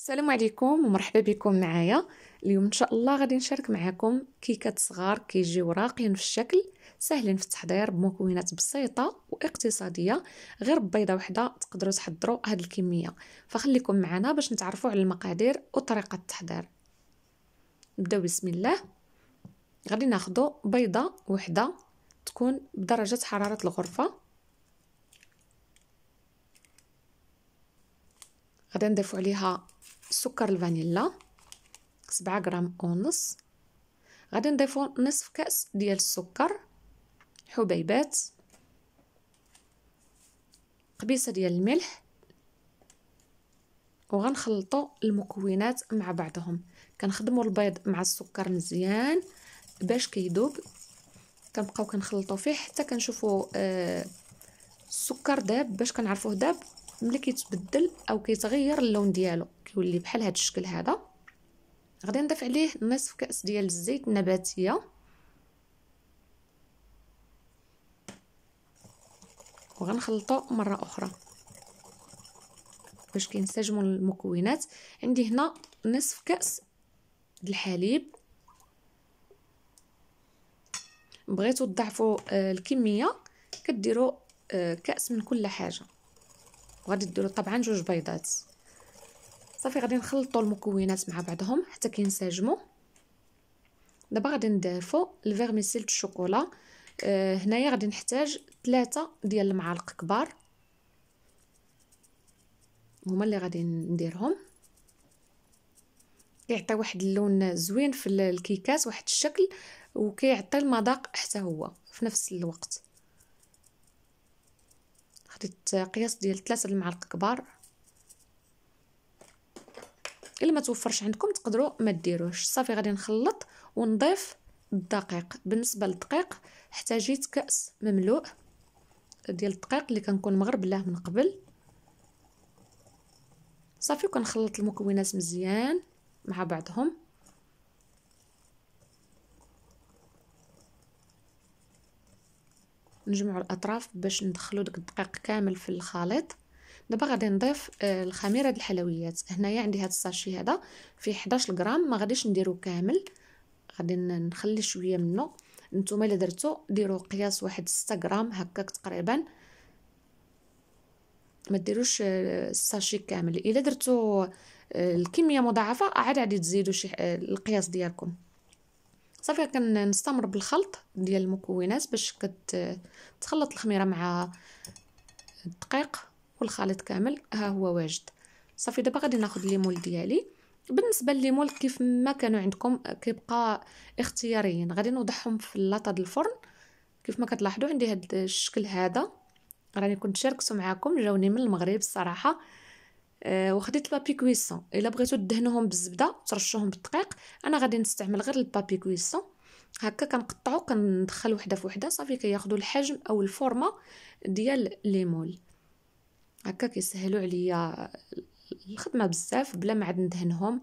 السلام عليكم ومرحبا بكم معايا اليوم ان شاء الله غادي نشارك معكم كيكات صغار كيجيو راقيين في الشكل ساهلين في التحضير بمكونات بسيطه واقتصاديه غير بيضه وحده تقدروا تحضروا هذه الكميه فخليكم معنا باش نتعرفوا على المقادير وطريقه التحضير نبداو بسم الله غادي ناخذ بيضه وحده تكون بدرجه حراره الغرفه غادي نضيفو عليها سكر الفانيلا سبعة غرام ونص غادي نضيفو نصف كأس ديال السكر حبيبات قبيصة ديال الملح وغنخلطو المكونات مع بعضهم كنخدموا البيض مع السكر مزيان باش كيدوب كنبقاو كنخلطو فيه حتى كنشوفو آه السكر داب باش كنعرفوه داب ملي كيتبدل او كيتغير اللون ديالو كيولي بحال هذا الشكل هذا غادي نضيف عليه نصف كاس ديال الزيت النباتيه وغنخلطو مره اخرى باش كينسجموا المكونات عندي هنا نصف كاس الحليب بغيتو تضاعفوا آه، الكميه كديروا آه، كاس من كل حاجه وغادي ديروا طبعا جوج بيضات صافي غادي نخلطوا المكونات مع بعضهم حتى كينسجموا دابا غادي نضيفوا الفيرميسيل الشوكولا آه هنايا غادي نحتاج ثلاثة ديال المعالق كبار هما اللي غادي نديرهم كيعطي واحد اللون زوين في الكيكات واحد الشكل وكيعطي المذاق حتى هو في نفس الوقت خديت قياس ديال ثلاثة المعالق كبار الا ما توفرش عندكم تقدروا ما ديروش صافي غادي نخلط ونضيف الدقيق بالنسبه للدقيق احتاجيت كاس مملوء ديال الدقيق اللي كنكون مغربلاه من قبل صافي وكنخلط المكونات مزيان مع بعضهم نجمعوا الاطراف باش ندخلوا داك الدقيق كامل في الخليط دابا غادي نضيف آه، الخميره د الحلويات هنايا عندي هاد الساشي هذا فيه 11 غرام ما غاديش نديرو كامل غادي نخلي شويه منه نتوما الا درتو ديروا قياس واحد 6 غرام هكاك تقريبا ما ديروش آه، الساشي كامل الا درتو آه، الكميه مضاعفه عاد عادي تزيدوا شي القياس ديالكم صافي كنستمر بالخلط ديال المكونات باش كتخلط الخميره مع الدقيق والخليط كامل ها هو واجد صافي دابا غادي ناخذ الليمون ديالي بالنسبه للليمون كيف ما كانوا عندكم كيبقى اختياريين غادي نوضعهم في اللاطه ديال الفرن كيف ما كتلاحظوا عندي هذا الشكل هذا راني كنت شاركته معكم جاوني من المغرب الصراحه آه، وخديت البابي كويسون الا بغيتو دهنوهم بالزبده ترشوهم بالدقيق انا غادي نستعمل غير البابي كويسون هكا كنقطعو كندخل وحده فوحده صافي كياخدو الحجم او الفورما ديال لي مول هكا كيسهلو عليا الخدمه بزاف بلا ما عاد ندهنهم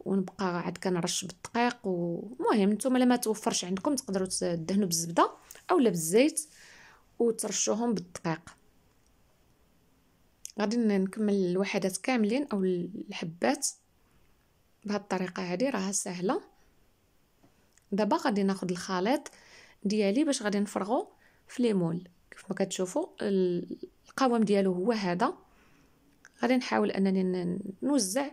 ونبقى عاد كنرش بالدقيق ومهم نتوما لما توفرش عندكم تقدروا تدهنوا بالزبده اولا بالزيت وترشوهم بالدقيق غادي نكمل الوحدات كاملين او الحبات بهاد الطريقه هذه راها سهله دابا غادي ناخد الخليط ديالي باش غادي نفرغو في ليمول كيف ما كتشوفوا القوام ديالو هو هذا غادي نحاول انني نوزع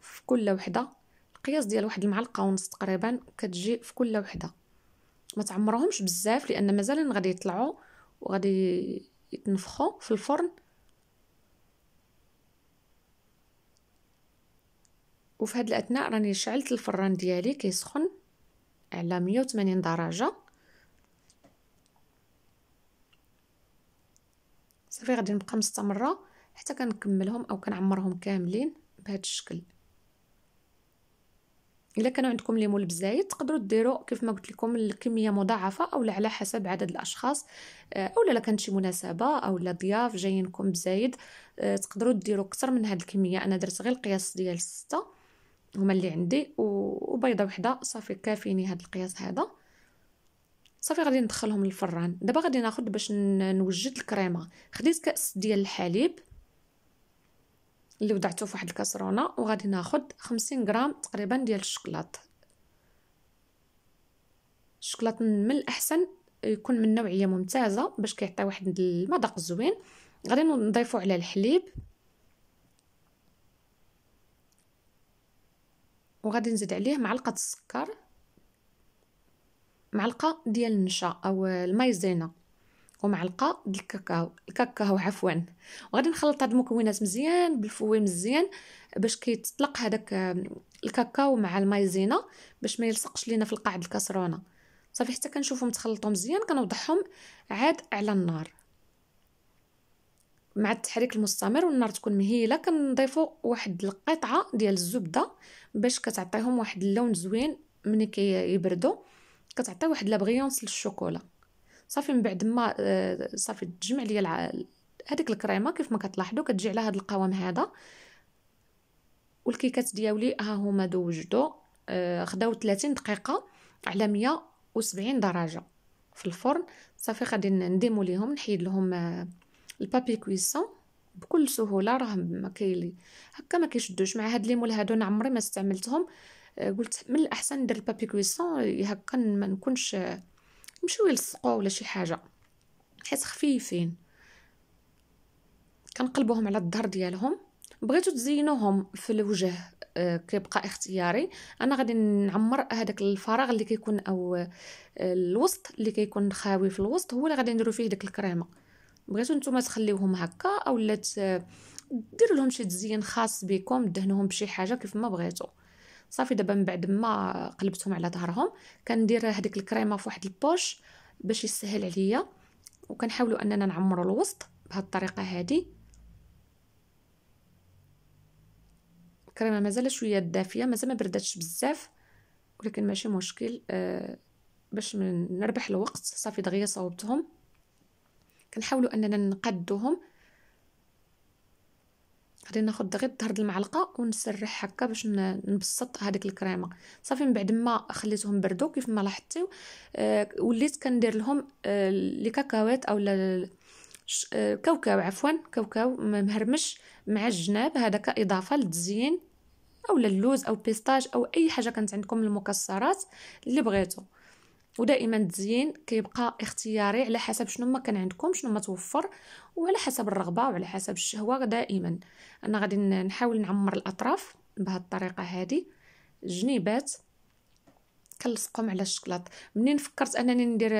في كل وحده القياس ديال واحد المعلقه ونص تقريبا كتجي في كل وحده ما تعمرهمش بزاف لان مازال غادي يطلعوا وغادي يتنفخوا في الفرن وفي هاد الاثناء راني شعلت الفران ديالي كيسخن على 180 درجه صافي غادي نبقى مستمره حتى كنكملهم او كنعمرهم كاملين بهذا الشكل الا كانوا عندكم ليمون بزايد تقدروا ديروا كيف ما قلت لكم الكميه مضاعفه اولا على حسب عدد الاشخاص آه، اولا لا كانت شي مناسبه اولا ضياف جايينكم بزايد آه، تقدروا ديروا اكثر من هذه الكميه انا درت غير القياس ديال 6 هما اللي عندي وبيضه وحده صافي كافيني هذا القياس هذا صافي غادي ندخلهم للفران دابا غادي ناخذ باش نوجد الكريمه خديت كاس ديال الحليب اللي وضعته في واحد الكاسرونه وغادي ناخذ 50 غرام تقريبا ديال الشكلاط الشكلاط من الاحسن يكون من نوعيه ممتازه باش كيعطي واحد المذاق زوين غادي نضيفو على الحليب وغادي نزيد عليه معلقه السكر معلقه ديال النشا او المايزينا ومعلقه ديال الكاكاو الكاكاو عفوا وغادي نخلط هاد المكونات مزيان بالفوي مزيان باش كيتطلق هذاك الكاكاو مع المايزينا باش ما يلصقش لينا في القاع الكاسرونه صافي حتى كنشوفهم تخلطوا مزيان كنوضعهم عاد على النار مع التحريك المستمر والنار تكون مهيله كنضيفوا واحد القطعه ديال الزبده باش كتعطيهم واحد اللون زوين ملي كيبردوا كتعطي واحد لابغيونس للشوكولا صافي من بعد ما آه، صافي تجمع ليا هذيك الكريمه كيف ما كتلاحظوا كتجي على هذا القوام هذا والكيكات ديالي ها هما دوجدو آه، خداو 30 دقيقه على 170 درجه في الفرن صافي غادي نديمو ليهم نحيد لهم آه، البابي كويسون بكل سهوله راه ما كيلي هكا ما كيشدوش مع هاد ليمول هادو انا عمري ما استعملتهم آه، قلت من الاحسن ندير البابي كويسون هكا ما نكونش نمشيو يلصقوا ولا شي حاجه حيت خفيفين كنقلبوهم على الظهر ديالهم بغيتو تزينوهم في الوجه آه، كيبقى اختياري انا غادي نعمر هذاك الفراغ اللي كيكون او آه، الوسط اللي كيكون خاوي في الوسط هو اللي غادي نديرو فيه ديك الكريمه بغيتو نتوما تخليوهم هكا اولا دير لهم شي تزيين خاص بكم دهنوهم بشي حاجه كيف ما بغيتو صافي دابا من بعد ما قلبتهم على ظهرهم كندير هذيك الكريمه في واحد البوش باش يسهل عليا وكنحاولوا اننا نعمروا الوسط بهاد الطريقه هذه الكريمه مازال شويه دافيه مازال ما بردتش بزاف ولكن ماشي مشكل آه باش نربح الوقت صافي دغيا صاوبتهم كنحاولوا اننا نقدوهم غادي ناخد غير ظهر المعلقه ونسرح هكا باش نبسط هذيك الكريمه صافي من بعد ما خليتهم بردو كيف ما لاحظتيو آه، وليت كندير لهم آه، لي كاكاوات اولا آه، كاوكاو عفوا كاوكاو مهرمش مع الجناب هذا كاضافه للتزيين اولا اللوز او بيستاج او اي حاجه كانت عندكم المكسرات اللي بغيتو ودائما التزيين كيبقى اختياري على حسب شنو ما كان عندكم شنو ما توفر وعلى حسب الرغبه وعلى حسب الشهوه دائما انا غادي نحاول نعمر الاطراف بهاد الطريقه هذه الجنيبات كنلصقهم على الشكلاط منين فكرت انني ندير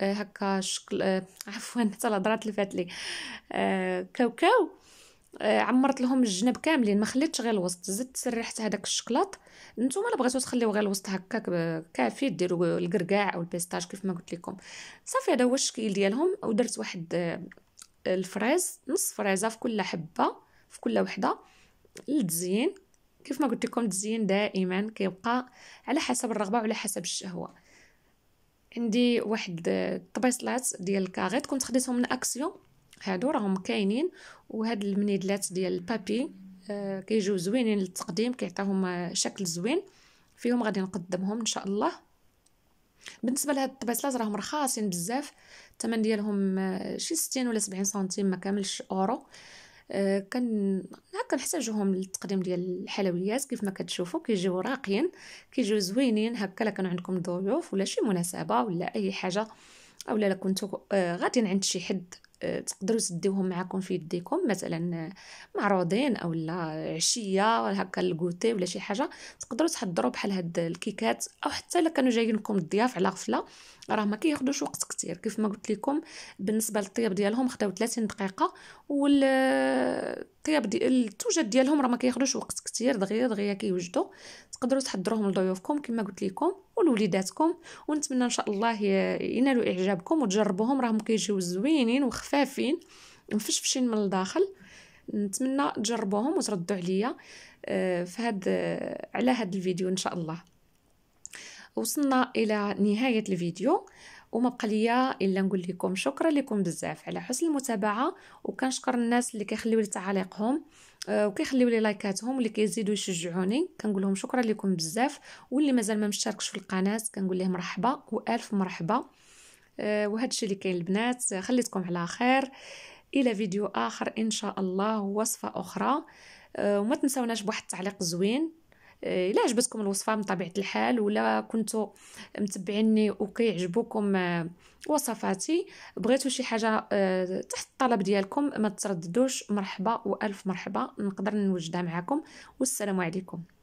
هكا الشكل آه، عفوا حتى الهضره تلفات لي كاوكاو آه، آه، عمرت لهم الجناب كاملين ما خليتش غير الوسط زدت سرحت هذاك الشكلاط نتوما الا بغيتو تخليو غير الوسط هكاك كافي ديروا القرقاع او البيستاج كيف ما قلت لكم صافي هذا هو الشكل ديالهم ودرت واحد آه، الفريز نص فريزه في كل حبه في كل وحده للتزيين كيف ما قلت لكم التزيين دائما كيبقى على حسب الرغبه وعلى حسب الشهوه عندي واحد الطبيصلات آه، ديال الكاغيط كنت خديتهم من اكسيون هادو راهم كاينين وهاد المنيدلات ديال البابي آه، كيجيو زوينين للتقديم كيعطيهم آه، شكل زوين فيهم غادي نقدمهم ان شاء الله بالنسبه لهاد الطبيصلات راهم رخاصين بزاف الثمن ديالهم آه، شي 60 ولا 70 سنتيم ما كاملش اورو كان هكا كنحتاجوهم للتقديم ديال الحلويات كيف ما كتشوفوا كيجيو راقيين كيجيو زوينين هكا لا كانوا عندكم ضيوف ولا شي مناسبه ولا اي حاجه اولا لا كنتو غاديين عند شي حد تقدروا تديوهم معكم في يديكم مثلا معروضين او لا عشيه ولا هكا الكوتي ولا شي حاجه تقدروا تحضروا بحال هاد الكيكات او حتى الا كانوا جايينكم الضياف على غفله راه ما كياخذوش وقت كتير كيف ما قلت لكم بالنسبه للطياب ديالهم خداو 30 دقيقه والطياب دي التوجه ديالهم راه ما كياخذوش وقت كتير دغيا دغيا كيوجدوا تقدروا تحضروهم لضيوفكم كما قلت لكم ولوليداتكم ونتمنى ان شاء الله ينالوا اعجابكم وتجربوهم راهم كيجيو زوينين وخفافين مفشفشين من الداخل نتمنى تجربوهم وتردوا عليا آه، في هاد على هاد الفيديو ان شاء الله وصلنا الى نهايه الفيديو وما بقى ليا الا نقول لكم شكرا لكم بزاف على حسن المتابعه وكنشكر الناس اللي كيخليو لي تعاليقهم آه، وكيخليو لي لايكاتهم اللي كيزيدوا يشجعوني كنقول لهم شكرا لكم بزاف واللي مازال ما مشتركش في القناه كنقول ليه مرحبا والف مرحبا آه، وهذا الشيء اللي كاين البنات خليتكم على خير الى فيديو اخر ان شاء الله وصفه اخرى آه، وما تنساوناش بواحد التعليق زوين الا عجبتكم الوصفه من طبيعه الحال ولا كنتو متبعيني وكيعجبوكم آه، وصفاتي بغيتو شي حاجه آه، تحت الطلب ديالكم ما ترددوش مرحبا والف مرحبا نقدر نوجدها معكم والسلام عليكم